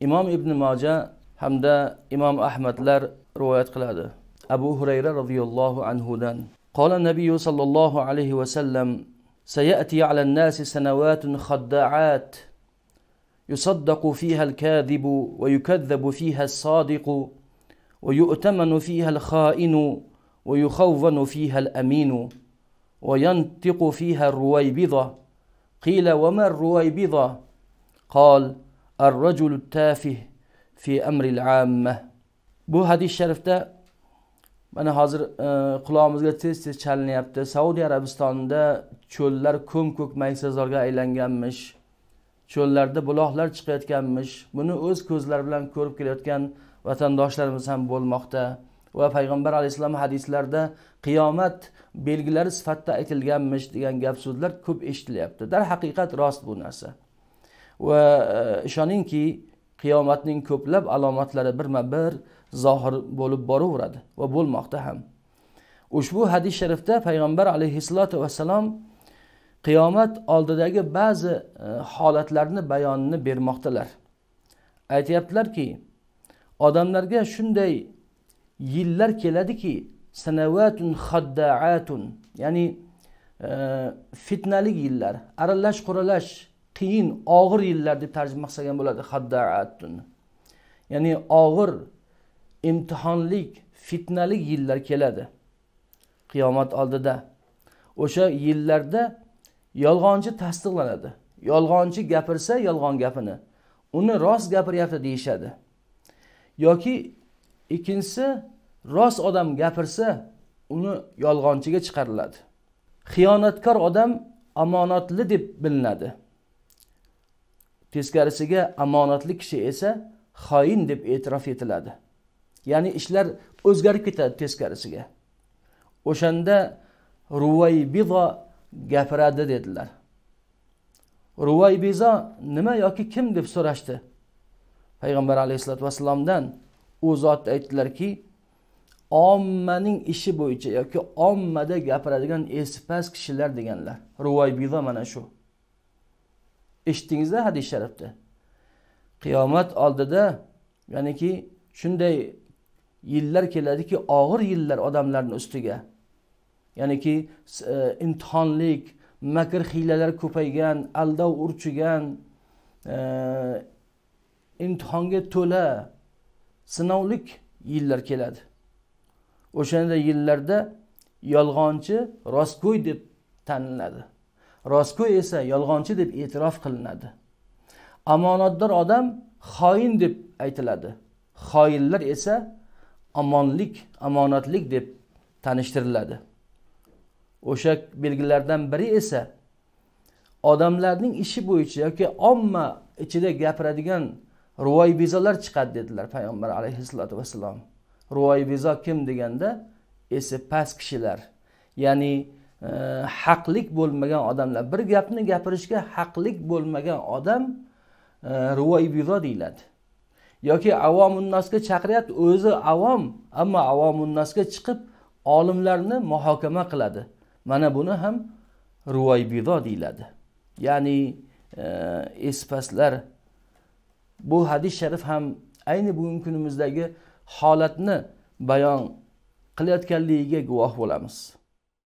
imom ibn moja hamda imom ahmadlar rivoyat qiladi abu hurayra roziyallohu anhudan قال النبي صلى الله عليه وسلم سيأتي على الناس سنوات خداعات يصدق فيها الكاذب ويكذب فيها الصادق ويؤتمن فيها الخائن ويخون فيها الأمين وينطق فيها الرويبضة قيل وما الرويبضة قال الرجل التافه في fi العامة bu hadis sharifda mana hozir e, qulog'imizga tez tez chalinyapti saudiya arabistonida cho'llar ko'm ko'k maysazorga aylanganmish cho'llarda buloqlar chiqayotganmish buni o'z ko'zlari bilan ko'rib kelayotgan vatandoshlarimiz ham bo'lmoqda va payg'ambar alayhissalom hadislarida qiyomat belgilari sifatida aytilganmish degan gap so'zlar ko'p eshitilyapti darhaqiqat rost bu narsa va e, ishoningki qiyomatning ko'plab alomatlari birma bir zohir bo'lib boraveradi va bo'lmoqda ham ushbu hadis sharifda payg'ambar alayhissalotu vassalom qiyomat oldidagi ba'zi e, holatlarni bayonini bermoqdalar aytyaptilarki odamlarga shunday yillar keladiki sanavatun xaddaatun ya'ni e, fitnalik yillar aralash quralash qiyin og'ir yillar deb tarjima qilsagan bo'ladi haddaatun ya'ni og'ir imtihonlik fitnali yillar keladi qiyomat oldida o'sha yillarda yolg'onchi tasdiqlanadi yolg'onchi gapirsa yolg'on gapini uni rost gapiryapti deyishadi yoki ikkinchisi rost odam gapirsa uni yolg'onchiga chiqariladi xiyonatkor odam omonatli deb bilinadi teskarisiga omonatli kishi esa xoin deb e'tirof etiladi ya'ni ishlar o'zgarib ketadi teskarisiga o'shanda bizo gapiradi dedilar bizo nima yoki kim deb so'rashdi payg'ambar alayhissalotu vassalomdan u zot aytdilarki ommaning ishi bo'yicha yoki ommada gapiradigan esi kishilar deganlar bizo mana shu eshitdingizda hadis sharifda qiyomat oldida ya'niki shunday yillar keladiki og'ir yillar odamlarni ustiga ya'niki e, imtihonlik makr hiylalar ko'paygan aldov urchigan e, imtihonga to'la sinovlik yillar keladi o'shanday yillarda yolg'onchi rostgo'y deb tanlanadi rostgo'y esa yolg'onchi deb e'tirof qilinadi omonatdor odam xoin deb aytiladi xoinlar esa omonlik omonatlik deb tanishtiriladi o'sha belgilardan biri esa odamlarning ishi bo'yicha yoki omma ichida gapiradigan ruvoy bezolar chiqadi dedilar payg'ambar alayhissalotu vassalom ruvoy bezo kim deganda esi past kishilar ya'ni haqlik bo'lmagan odamlar bir gapni gapirishga haqlik bo'lmagan odam e, rivoi bido deyiladi yoki avomunnosga chaqiryapti o'zi avom ammo avomunnosga chiqib olimlarni muhokama qiladi mana buni ham rivoi bido deyiladi ya'ni e, espaslar bu hadis sharif ham ayni bugungi kunimizdagi holatni bayon qilayotganligiga guvoh bo'lamiz